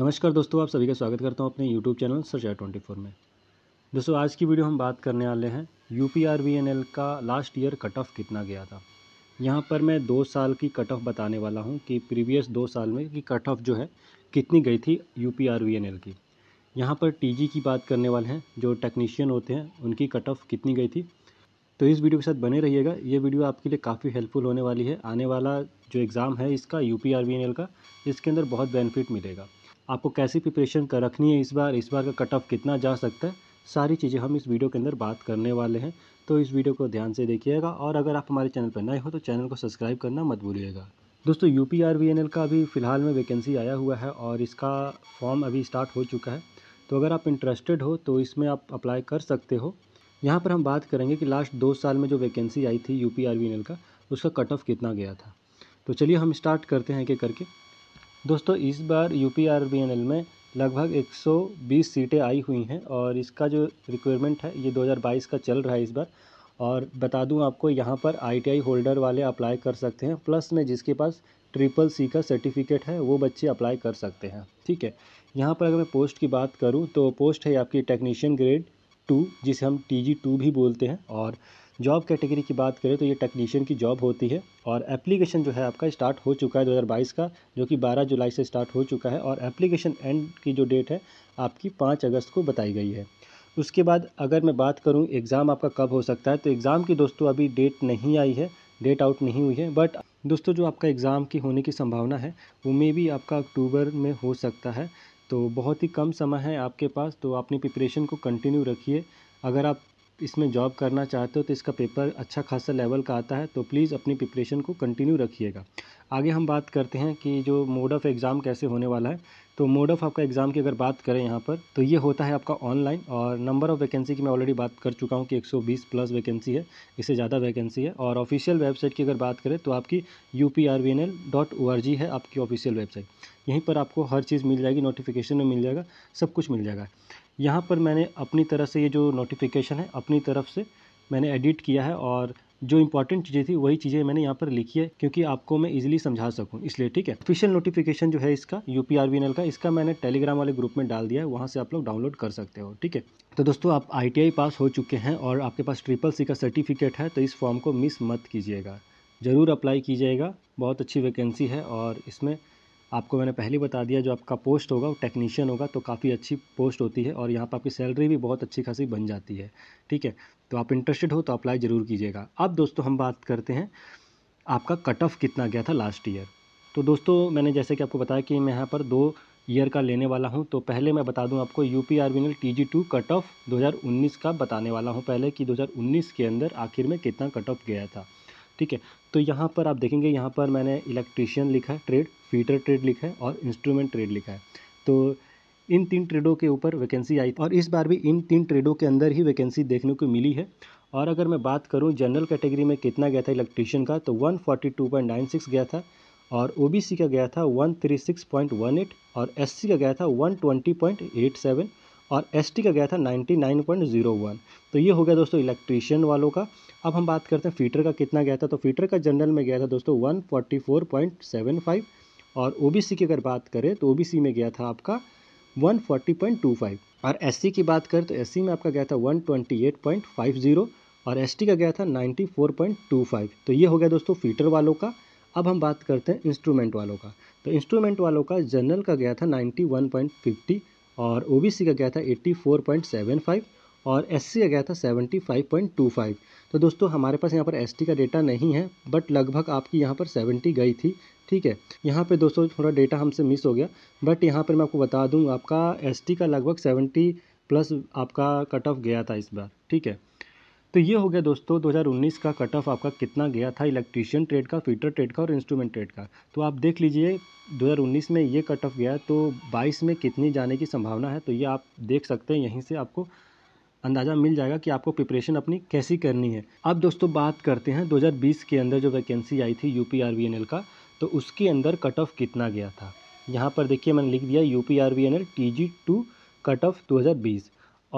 नमस्कार दोस्तों आप सभी का स्वागत करता हूं अपने यूट्यूब चैनल सचार ट्वेंटी फोर में दोस्तों आज की वीडियो हम बात करने वाले हैं U P R V N L का लास्ट ईयर कट ऑफ कितना गया था यहां पर मैं दो साल की कट ऑफ बताने वाला हूं कि प्रीवियस दो साल में कि कट ऑफ जो है कितनी गई थी U P R V N L की यहाँ पर टी जी की बात करने वाले हैं जो टेक्नीशियन होते हैं उनकी कट ऑफ कितनी गई थी तो इस वीडियो के साथ बने रहिएगा ये वीडियो आपके लिए काफ़ी हेल्पफुल होने वाली है आने वाला जो एग्ज़ाम है इसका U P R V N L का इसके अंदर बहुत बेनिफिट मिलेगा आपको कैसी प्रिपरेशन कर रखनी है इस बार इस बार का कट ऑफ कितना जा सकता है सारी चीज़ें हम इस वीडियो के अंदर बात करने वाले हैं तो इस वीडियो को ध्यान से देखिएगा और अगर आप हमारे चैनल पर नए हो तो चैनल को सब्सक्राइब करना मत भूलिएगा दोस्तों यू पी का अभी फ़िलहाल में वैकेंसी आया हुआ है और इसका फॉर्म अभी स्टार्ट हो चुका है तो अगर आप इंटरेस्टेड हो तो इसमें आप अप्लाई कर सकते हो यहाँ पर हम बात करेंगे कि लास्ट दो साल में जो वैकेंसी आई थी यू पी का उसका कट ऑफ कितना गया था तो चलिए हम स्टार्ट करते हैं एक एक करके दोस्तों इस बार U P R B N L में लगभग 120 सीटें आई हुई हैं और इसका जो रिक्वायरमेंट है ये 2022 का चल रहा है इस बार और बता दूं आपको यहाँ पर आईटीआई होल्डर वाले अप्लाई कर सकते हैं प्लस में जिसके पास ट्रिपल सी का सर्टिफिकेट है वो बच्चे अप्लाई कर सकते हैं ठीक है यहाँ पर अगर मैं पोस्ट की बात करूँ तो पोस्ट है आपकी टेक्नीशियन ग्रेड टू जिसे हम टी जी टू भी बोलते हैं और जॉब कैटेगरी की बात करें तो ये टेक्नीशियन की जॉब होती है और एप्लीकेशन जो है आपका स्टार्ट हो चुका है 2022 का जो कि 12 जुलाई से स्टार्ट हो चुका है और एप्लीकेशन एंड की जो डेट है आपकी 5 अगस्त को बताई गई है उसके बाद अगर मैं बात करूँ एग्ज़ाम आपका कब हो सकता है तो एग्ज़ाम की दोस्तों अभी डेट नहीं आई है डेट आउट नहीं हुई है बट दोस्तों जो आपका एग्ज़ाम की होने की संभावना है वो मे भी आपका अक्टूबर में हो सकता है तो बहुत ही कम समय है आपके पास तो अपनी प्रिपरेशन को कंटिन्यू रखिए अगर आप इसमें जॉब करना चाहते हो तो इसका पेपर अच्छा खासा लेवल का आता है तो प्लीज़ अपनी प्रिपरेशन को कंटिन्यू रखिएगा आगे हम बात करते हैं कि जो मोड ऑफ़ एग्ज़ाम कैसे होने वाला है तो मोड ऑफ आपका एग्ज़ाम की अगर बात करें यहाँ पर तो ये होता है आपका ऑनलाइन और नंबर ऑफ़ वैकेंसी की मैं ऑलरेडी बात कर चुका हूँ कि 120 प्लस वैकेंसी है इससे ज़्यादा वैकेंसी है और ऑफिशियल वेबसाइट की अगर बात करें तो आपकी यू है आपकी ऑफिशियल वेबसाइट यहीं पर आपको हर चीज़ मिल जाएगी नोटिफिकेशन में मिल जाएगा सब कुछ मिल जाएगा यहाँ पर मैंने अपनी तरफ से ये जो नोटिफिकेशन है अपनी तरफ से मैंने एडिट किया है और जो इंपॉर्टेंट चीज़ें थी वही चीज़ें मैंने यहाँ पर लिखी है क्योंकि आपको मैं इजिली समझा सकूँ इसलिए ठीक है ऑफिशियल नोटिफिकेशन जो है इसका यू पी का इसका मैंने टेलीग्राम वाले ग्रुप में डाल दिया है वहाँ से आप लोग डाउनलोड कर सकते हो ठीक है तो दोस्तों आप आई पास हो चुके हैं और आपके पास ट्रिपल सी का सर्टिफिकेट है तो इस फॉर्म को मिस मत कीजिएगा ज़रूर अप्लाई कीजिएगा बहुत अच्छी वैकेंसी है और इसमें आपको मैंने पहले बता दिया जो आपका पोस्ट होगा वो टेक्नीशियन होगा तो काफ़ी अच्छी पोस्ट होती है और यहाँ पर आपकी सैलरी भी बहुत अच्छी खासी बन जाती है ठीक है तो आप इंटरेस्टेड हो तो अप्लाई ज़रूर कीजिएगा अब दोस्तों हम बात करते हैं आपका कट ऑफ कितना गया था लास्ट ईयर तो दोस्तों मैंने जैसे कि आपको बताया कि मैं यहाँ पर दो ईयर का लेने वाला हूँ तो पहले मैं बता दूँ आपको U P R B L T G two cut off दो हज़ार उन्नीस का बताने वाला हूँ पहले कि दो हज़ार उन्नीस के अंदर आखिर में कितना कट ऑफ गया था ठीक है तो यहाँ पर आप देखेंगे यहाँ पर मैंने इलेक्ट्रीशियन लिखा है ट्रेड फीटर ट्रेड लिखा है और इंस्ट्रूमेंट ट्रेड लिखा है तो इन तीन ट्रेडों के ऊपर वैकेंसी आई और इस बार भी इन तीन ट्रेडों के अंदर ही वैकेंसी देखने को मिली है और अगर मैं बात करूँ जनरल कैटेगरी में कितना गया था इलेक्ट्रीशियन का तो वन गया था और ओ का गया था वन और एस का गया था वन और एसटी का गया था 99.01 तो ये हो गया दोस्तों इलेक्ट्रीशियन वालों का अब हम बात करते हैं फीटर का कितना गया था तो फीटर का जनरल में गया था दोस्तों 144.75 और ओबीसी की अगर बात करें तो ओबीसी में गया था आपका 140.25 और एस की बात करें तो एस में आपका गया था 128.50 और एस का गया था 94.25 तो ये हो गया दोस्तों फीटर वालों का अब हम बात करते हैं इंस्ट्रूमेंट वालों का तो इंस्ट्रूमेंट वालों का जनरल का गया था 91.50 और ओबीसी का गया था 84.75 और एस आ गया था 75.25 तो दोस्तों हमारे पास यहाँ पर एस का डेटा नहीं है बट लगभग आपकी यहाँ पर 70 गई थी ठीक है यहाँ पे दोस्तों थोड़ा डेटा हमसे मिस हो गया बट यहाँ पर मैं आपको बता दूँ आपका एस का लगभग सेवेंटी प्लस आपका कट ऑफ गया था इस बार ठीक है तो ये हो गया दोस्तों 2019 का कट ऑफ आपका कितना गया था इलेक्ट्रीशियन ट्रेड का फीटर ट्रेड का और इंस्ट्रूमेंट ट्रेड का तो आप देख लीजिए 2019 में ये कट ऑफ गया तो 22 में कितनी जाने की संभावना है तो ये आप देख सकते हैं यहीं से आपको अंदाज़ा मिल जाएगा कि आपको प्रिपरेशन अपनी कैसी करनी है अब दोस्तों बात करते हैं 2020 के अंदर जो वैकेंसी आई थी यू पी का तो उसके अंदर कट ऑफ कितना गया था यहाँ पर देखिए मैंने लिख दिया U P R V N L T G two cut off दो हज़ार बीस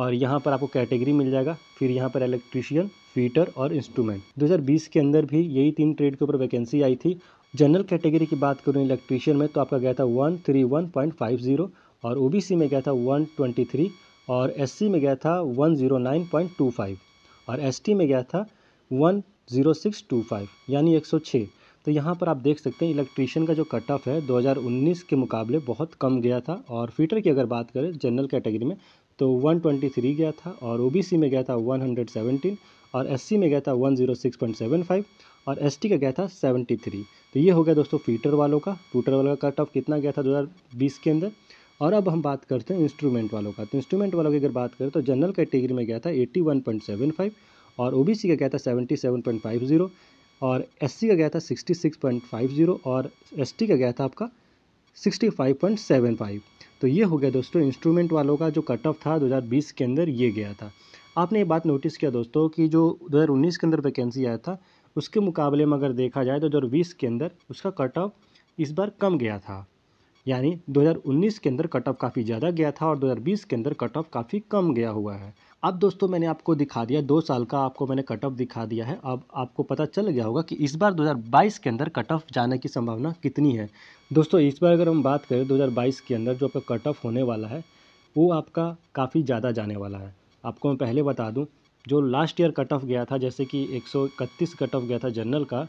और यहाँ पर आपको कैटेगरी मिल जाएगा फिर यहाँ पर इलेक्ट्रिशियन फीटर और इंस्ट्रूमेंट 2020 के अंदर भी यही तीन ट्रेड के ऊपर वैकेंसी आई थी जनरल कैटेगरी की बात करूँ इलेक्ट्रीशियन में तो आपका गया था one three one point five zero और ओ में गया था वन ट्वेंटी थ्री और एस में गया था 109.25 और एस में गया था 10625 यानी 106 तो यहाँ पर आप देख सकते हैं इलेक्ट्रीशियन का जो कट ऑफ है 2019 के मुकाबले बहुत कम गया था और फीटर की अगर बात करें जनरल कैटेगरी में तो 123 गया था और ओबीसी में गया था 117 और एससी में गया था 106.75 और एसटी का गया था 73 तो ये हो गया दोस्तों फीटर वालों का फीटर वालों का कट ऑफ कितना गया था 2020 के अंदर और अब हम बात करते हैं इंस्ट्रूमेंट वालों का तो इंस्ट्रूमेंट वालों की अगर बात करें तो जनरल कैटेगरी में गया था eighty one point seven five और ओ बी सी का गया था seventy seven point five zero और एस सी का गया था sixty six point five zero और एस टी का गया था आपका sixty five point seven five तो ये हो गया दोस्तों इंस्ट्रूमेंट वालों का जो कट ऑफ था दो हज़ार बीस के अंदर ये गया था आपने ये बात नोटिस किया दोस्तों कि जो दो हज़ार उन्नीस के अंदर वैकेंसी आया था उसके मुकाबले में अगर देखा जाए तो दो हज़ार बीस के अंदर उसका कट ऑफ इस बार कम गया था यानी 2019 के अंदर कट ऑफ काफ़ी ज़्यादा गया था और 2020 के अंदर कट ऑफ काफ़ी कम गया हुआ है अब दोस्तों मैंने आपको दिखा दिया दो साल का आपको मैंने कट ऑफ दिखा दिया है अब आपको पता चल गया होगा कि इस बार 2022 के अंदर कट ऑफ जाने की संभावना कितनी है दोस्तों इस बार अगर हम बात करें दो के अंदर जो आपका कट ऑफ होने वाला है वो आपका काफ़ी ज़्यादा जाने वाला है आपको मैं पहले बता दूँ जो लास्ट ईयर कट ऑफ गया था जैसे कि एक कट ऑफ गया था जनरल का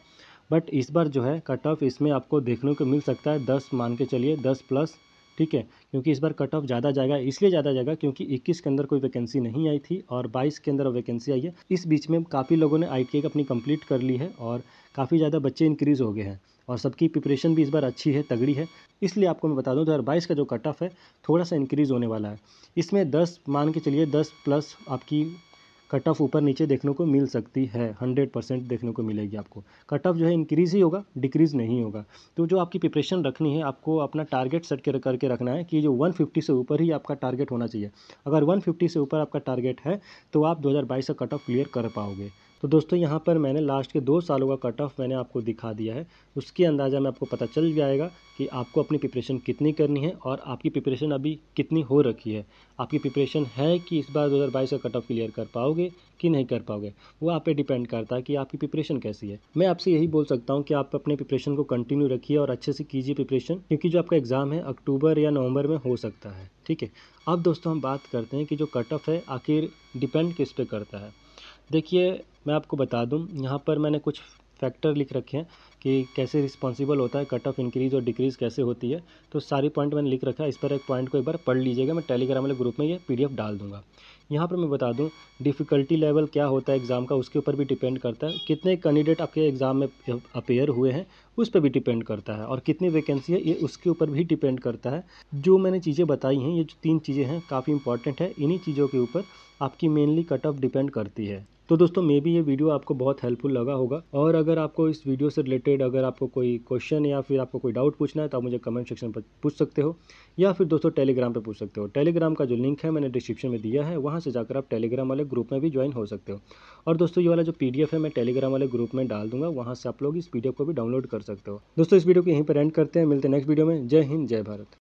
बट इस बार जो है कट ऑफ इसमें आपको देखने को मिल सकता है दस मान के चलिए दस प्लस ठीक है क्योंकि इस बार कट ऑफ ज़्यादा जाएगा इसलिए ज़्यादा जाएगा क्योंकि 21 के अंदर कोई वैकेंसी नहीं आई थी और 22 के अंदर वैकेंसी आई है इस बीच में काफ़ी लोगों ने आई अपनी कंप्लीट कर ली है और काफ़ी ज़्यादा बच्चे इंक्रीज़ हो गए हैं और सबकी प्रिपरेशन भी इस बार अच्छी है तगड़ी है इसलिए आपको मैं बता दूँ दो हज़ार का जो कट ऑफ है थोड़ा सा इंक्रीज़ होने वाला है इसमें दस मान के चलिए दस प्लस आपकी कट ऑफ ऊपर नीचे देखने को मिल सकती है हंड्रेड परसेंट देखने को मिलेगी आपको कट ऑफ जो है इंक्रीज़ ही होगा डिक्रीज़ नहीं होगा तो जो आपकी प्रिपरेशन रखनी है आपको अपना टारगेट सेट कर करके रखना है कि जो 150 से ऊपर ही आपका टारगेट होना चाहिए अगर 150 से ऊपर आपका टारगेट है तो आप 2022 का कट ऑफ क्लियर कर पाओगे तो दोस्तों यहाँ पर मैंने लास्ट के दो सालों का कट ऑफ मैंने आपको दिखा दिया है उसके अंदाज़ा में आपको पता चल जाएगा कि आपको अपनी प्रिपरेशन कितनी करनी है और आपकी प्रिपरेशन अभी कितनी हो रखी है आपकी प्रिपरेशन है कि इस बार 2022 का कट ऑफ क्लियर कर पाओगे कि नहीं कर पाओगे वो आप पे डिपेंड करता है कि आपकी प्रिपरेशन कैसी है मैं आपसे यही बोल सकता हूँ कि आप अपने प्रिपरेशन को कंटिन्यू रखिए और अच्छे से कीजिए प्रिपरेशन क्योंकि जो आपका एग्ज़ाम है अक्टूबर या नवंबर में हो सकता है ठीक है अब दोस्तों हम बात करते हैं कि जो कट ऑफ है आखिर डिपेंड किस पे करता है देखिए मैं आपको बता दूं यहाँ पर मैंने कुछ फैक्टर लिख रखे हैं कि कैसे रिस्पॉन्सिबल होता है कट ऑफ इंक्रीज़ और डिक्रीज़ कैसे होती है तो सारी पॉइंट मैंने लिख रखा है इस पर एक पॉइंट को एक बार पढ़ लीजिएगा मैं टेलीग्राम वाले ग्रुप में ये पीडीएफ डाल दूँगा यहाँ पर मैं बता दूँ डिफ़िकल्टी लेवल क्या होता है एग्ज़ाम का उसके ऊपर भी डिपेंड करता है कितने कैंडिडेट आपके एग्ज़ाम में अपेयर हुए हैं उस पर भी डिपेंड करता है और कितनी वैकेंसी है ये उसके ऊपर भी डिपेंड करता है जो मैंने चीज़ें बताई हैं ये जो तीन चीज़ें हैं काफ़ी इंपॉर्टेंट है इन्हीं चीज़ों के ऊपर आपकी मेनली कट ऑफ डिपेंड करती है तो दोस्तों मे भी ये वीडियो आपको बहुत हेल्पफुल लगा होगा और अगर आपको इस वीडियो से रिलेटेड अगर आपको कोई क्वेश्चन या फिर आपको कोई डाउट पूछना है तो आप मुझे कमेंट सेक्शन पर पूछ सकते हो या फिर दोस्तों टेलीग्राम पर पूछ सकते हो टेलीग्राम का जो लिंक है मैंने डिस्क्रिप्शन में दिया है वहाँ से जाकर आप टेलीग्राम वाले ग्रुप में भी ज्वाइन हो सकते हो और दोस्तों ये वाला जो पी है मैं टेलीग्राम वाले ग्रुप में डाल दूंगा वहाँ से आप लोग इस पी को भी डाउनलोड कर सकते हो दोस्तों इस वीडियो को यहीं पर एंड करते हैं मिलते हैं नेक्स्ट वीडियो में जय हिंद जय भारत